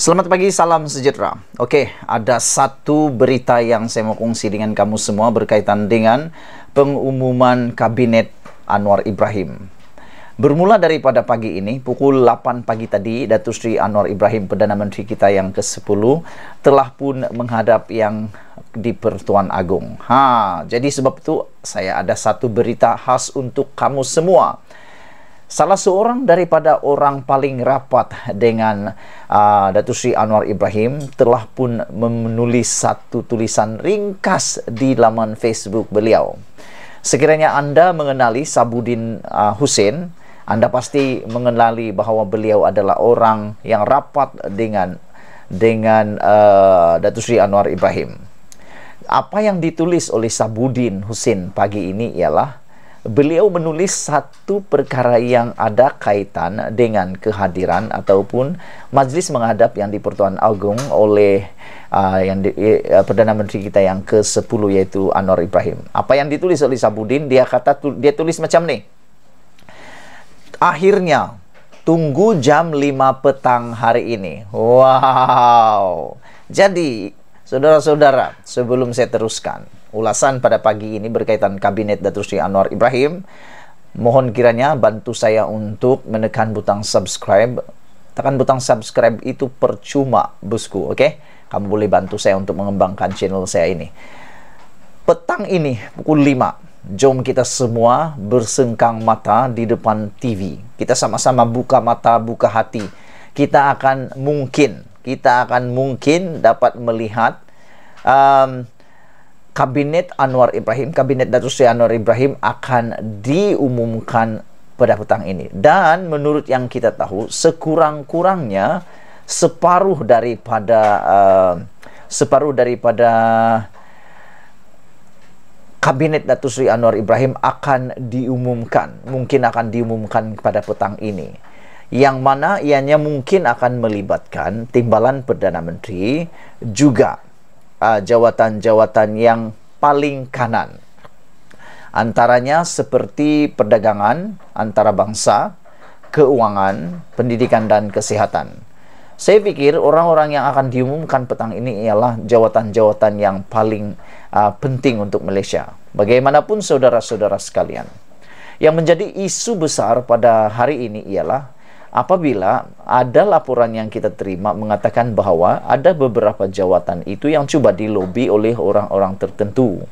Selamat pagi, salam sejahtera. Oke, ada satu berita yang saya mau kongsi dengan kamu semua berkaitan dengan pengumuman kabinet Anwar Ibrahim. Bermula daripada pagi ini, pukul 8 pagi tadi, Datu Sri Anwar Ibrahim, Perdana Menteri kita yang ke-10, telah pun menghadap yang di Pertuan Agung. Ha, jadi sebab itu saya ada satu berita khas untuk kamu semua Salah seorang daripada orang paling rapat dengan uh, Datuk Sri Anwar Ibrahim telah pun menulis satu tulisan ringkas di laman Facebook beliau. Sekiranya anda mengenali Sabudin uh, Hussein, anda pasti mengenali bahawa beliau adalah orang yang rapat dengan dengan uh, Datuk Sri Anwar Ibrahim. Apa yang ditulis oleh Sabudin Husin pagi ini ialah beliau menulis satu perkara yang ada kaitan dengan kehadiran ataupun majlis menghadap yang di Pertuan Agung oleh uh, yang di, uh, perdana menteri kita yang ke-10 yaitu Anwar Ibrahim. Apa yang ditulis oleh Sabudin dia kata dia tulis macam ni. Akhirnya tunggu jam 5 petang hari ini. Wow. Jadi saudara-saudara, sebelum saya teruskan Ulasan pada pagi ini berkaitan Kabinet Datuk Sri Anwar Ibrahim. Mohon kiranya bantu saya untuk menekan butang subscribe. Tekan butang subscribe itu percuma, bosku, oke? Okay? Kamu boleh bantu saya untuk mengembangkan channel saya ini. Petang ini, pukul 5, jom kita semua bersengkang mata di depan TV. Kita sama-sama buka mata, buka hati. Kita akan mungkin, kita akan mungkin dapat melihat um, kabinet Anwar Ibrahim, kabinet Datuk Sri Anwar Ibrahim akan diumumkan pada petang ini. Dan menurut yang kita tahu, sekurang-kurangnya separuh daripada uh, separuh daripada kabinet Datuk Sri Anwar Ibrahim akan diumumkan, mungkin akan diumumkan pada petang ini. Yang mana ianya mungkin akan melibatkan Timbalan Perdana Menteri juga jawatan ah, jawatan-jawatan yang paling kanan. Antaranya seperti perdagangan antara bangsa, keuangan, pendidikan dan kesehatan. Saya pikir orang-orang yang akan diumumkan petang ini ialah jawatan-jawatan yang paling uh, penting untuk Malaysia. Bagaimanapun saudara-saudara sekalian, yang menjadi isu besar pada hari ini ialah apabila ada laporan yang kita terima mengatakan bahwa ada beberapa jawatan itu yang coba dilobi oleh orang-orang tertentu.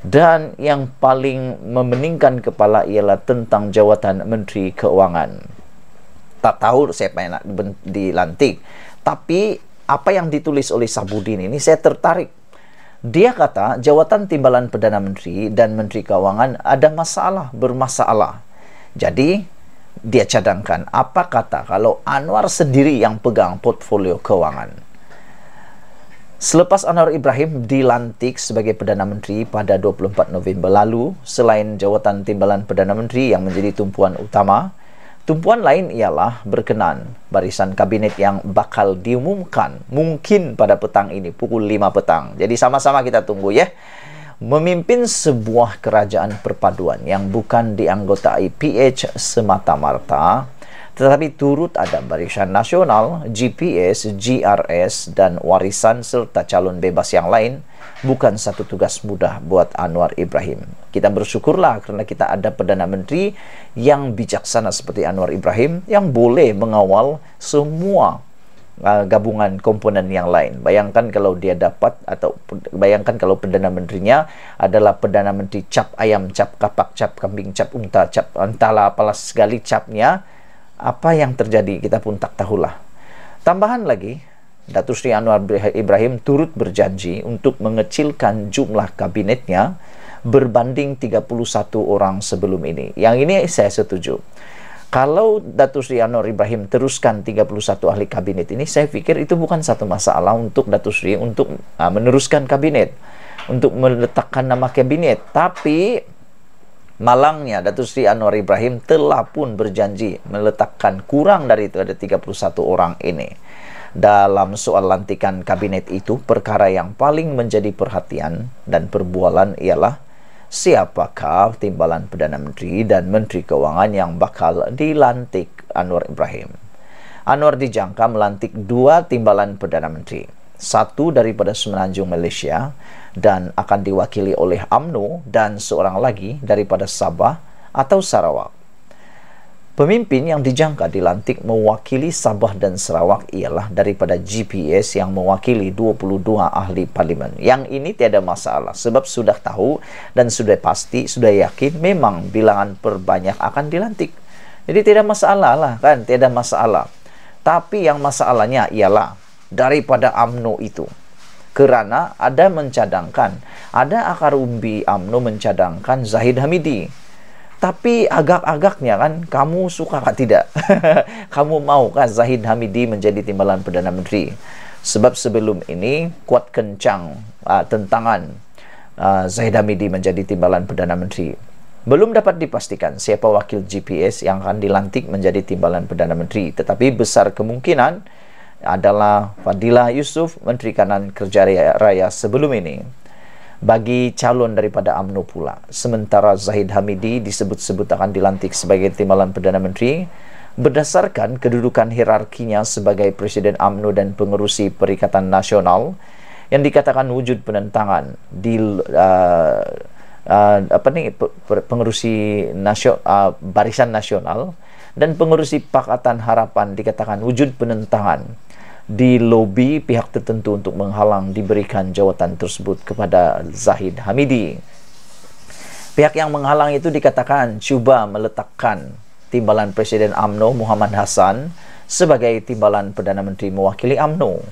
Dan yang paling memeningkan kepala ialah tentang jawatan Menteri Keuangan. Tak tahu siapa yang dilantik. Tapi apa yang ditulis oleh Sabudin ini saya tertarik. Dia kata jawatan timbalan Perdana Menteri dan Menteri Keuangan ada masalah, bermasalah. Jadi dia cadangkan apa kata kalau Anwar sendiri yang pegang portfolio keuangan. Selepas Anwar Ibrahim dilantik sebagai Perdana Menteri pada 24 November lalu, selain jawatan timbalan Perdana Menteri yang menjadi tumpuan utama, tumpuan lain ialah berkenan barisan kabinet yang bakal diumumkan mungkin pada petang ini pukul 5 petang. Jadi sama-sama kita tunggu ya memimpin sebuah kerajaan perpaduan yang bukan dianggotai PH semata-mata, tetapi turut ada barisan nasional, GPS, GRS, dan warisan serta calon bebas yang lain, bukan satu tugas mudah buat Anwar Ibrahim. Kita bersyukurlah karena kita ada Perdana Menteri yang bijaksana seperti Anwar Ibrahim yang boleh mengawal semua Ah, gabungan komponen yang lain. Bayangkan kalau dia dapat atau bayangkan kalau perdana menterinya adalah perdana menteri cap ayam, cap kapak, cap kambing, cap unta, cap entahlah apalah sekali capnya apa yang terjadi kita pun tak tahulah. Tambahan lagi, Datuk Sri Anwar Ibrahim turut berjanji untuk mengecilkan jumlah kabinetnya berbanding 31 orang sebelum ini. Yang ini saya setuju. Kalau Datu Sri Anwar Ibrahim teruskan 31 ahli kabinet ini, saya pikir itu bukan satu masalah untuk Datu Sri untuk uh, meneruskan kabinet, untuk meletakkan nama kabinet. Tapi malangnya Datu Sri Anwar Ibrahim telah pun berjanji meletakkan kurang dari itu ada 31 orang ini. Dalam soal lantikan kabinet itu, perkara yang paling menjadi perhatian dan perbualan ialah siapakah timbalan Perdana Menteri dan Menteri Keuangan yang bakal dilantik Anwar Ibrahim. Anwar dijangka melantik dua timbalan Perdana Menteri, satu daripada Semenanjung Malaysia dan akan diwakili oleh AMNO dan seorang lagi daripada Sabah atau Sarawak. Pemimpin yang dijangka dilantik mewakili Sabah dan Sarawak ialah daripada GPS yang mewakili 22 ahli parlimen. Yang ini tiada masalah sebab sudah tahu dan sudah pasti, sudah yakin memang bilangan perbanyak akan dilantik. Jadi tidak masalah lah kan, tidak masalah. Tapi yang masalahnya ialah daripada AMNO itu. Kerana ada mencadangkan, ada akar umbi AMNO mencadangkan Zahid Hamidi tapi agak-agaknya kan kamu suka kan tidak? kamu maukah Zahid Hamidi menjadi timbalan Perdana Menteri? Sebab sebelum ini kuat kencang uh, tentangan uh, Zahid Hamidi menjadi timbalan Perdana Menteri. Belum dapat dipastikan siapa wakil GPS yang akan dilantik menjadi timbalan Perdana Menteri, tetapi besar kemungkinan adalah Fadilah Yusuf, Menteri Kanan Kerja Raya sebelum ini bagi calon daripada AMNO pula. Sementara Zahid Hamidi disebut-sebut akan dilantik sebagai timbalan Perdana Menteri berdasarkan kedudukan hierarkinya sebagai Presiden AMNO dan pengerusi Perikatan Nasional yang dikatakan wujud penentangan di uh, uh, apa nih pengerusi nasio, uh, barisan nasional dan pengerusi Pakatan Harapan dikatakan wujud penentangan di lobi pihak tertentu untuk menghalang diberikan jawatan tersebut kepada Zahid Hamidi. Pihak yang menghalang itu dikatakan cuba meletakkan timbalan Presiden AMNO Muhammad Hasan sebagai timbalan Perdana Menteri mewakili AMNO.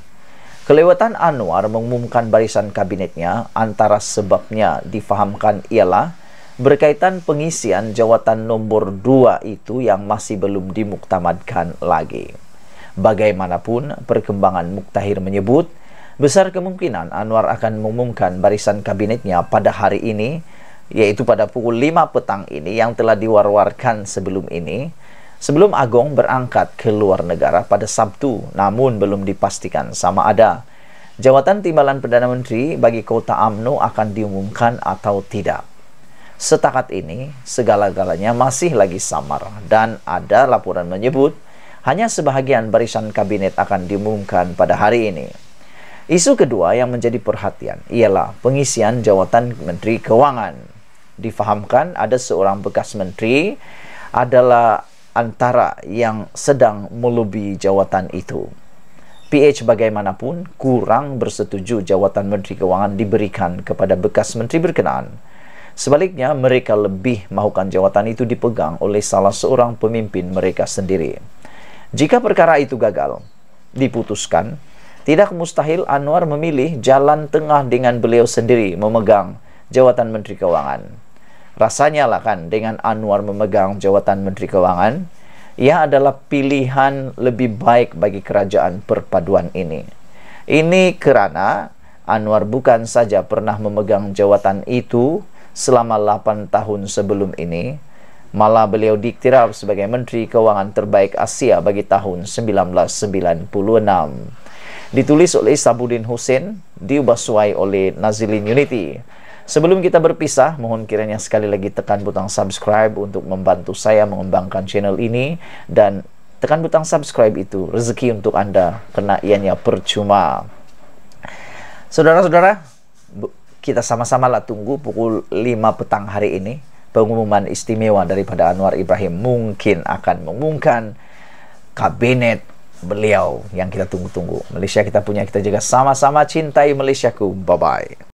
Kelewatan Anwar mengumumkan barisan kabinetnya antara sebabnya difahamkan ialah berkaitan pengisian jawatan nomor 2 itu yang masih belum dimuktamadkan lagi. Bagaimanapun, perkembangan Muktahir menyebut, besar kemungkinan Anwar akan mengumumkan barisan kabinetnya pada hari ini, yaitu pada pukul 5 petang ini yang telah diwar-warkan sebelum ini, sebelum Agong berangkat ke luar negara pada Sabtu, namun belum dipastikan sama ada. Jawatan Timbalan Perdana Menteri bagi kota AMNO akan diumumkan atau tidak. Setakat ini, segala-galanya masih lagi samar dan ada laporan menyebut hanya sebahagian barisan kabinet akan diumumkan pada hari ini. Isu kedua yang menjadi perhatian ialah pengisian jawatan Menteri Kewangan. Difahamkan ada seorang bekas menteri adalah antara yang sedang melubi jawatan itu. PH bagaimanapun kurang bersetuju jawatan Menteri Kewangan diberikan kepada bekas menteri berkenaan. Sebaliknya, mereka lebih mahukan jawatan itu dipegang oleh salah seorang pemimpin mereka sendiri. Jika perkara itu gagal, diputuskan, tidak mustahil Anwar memilih jalan tengah dengan beliau sendiri memegang jawatan Menteri Keuangan. Rasanya lah kan dengan Anwar memegang jawatan Menteri Keuangan, ia adalah pilihan lebih baik bagi kerajaan perpaduan ini. Ini kerana Anwar bukan saja pernah memegang jawatan itu selama 8 tahun sebelum ini, Malah beliau diiktiraf sebagai Menteri Keuangan Terbaik Asia bagi tahun 1996. Ditulis oleh Sabudin Hussein, diubah suai oleh Nazilin Unity. Sebelum kita berpisah, mohon kiranya sekali lagi tekan butang subscribe untuk membantu saya mengembangkan channel ini dan tekan butang subscribe itu rezeki untuk Anda karena ianya percuma. Saudara-saudara, kita sama sama lah tunggu pukul 5 petang hari ini pengumuman istimewa daripada Anwar Ibrahim mungkin akan mengumumkan kabinet beliau yang kita tunggu-tunggu. Malaysia kita punya, kita jaga sama-sama cintai Malaysiaku. Bye-bye.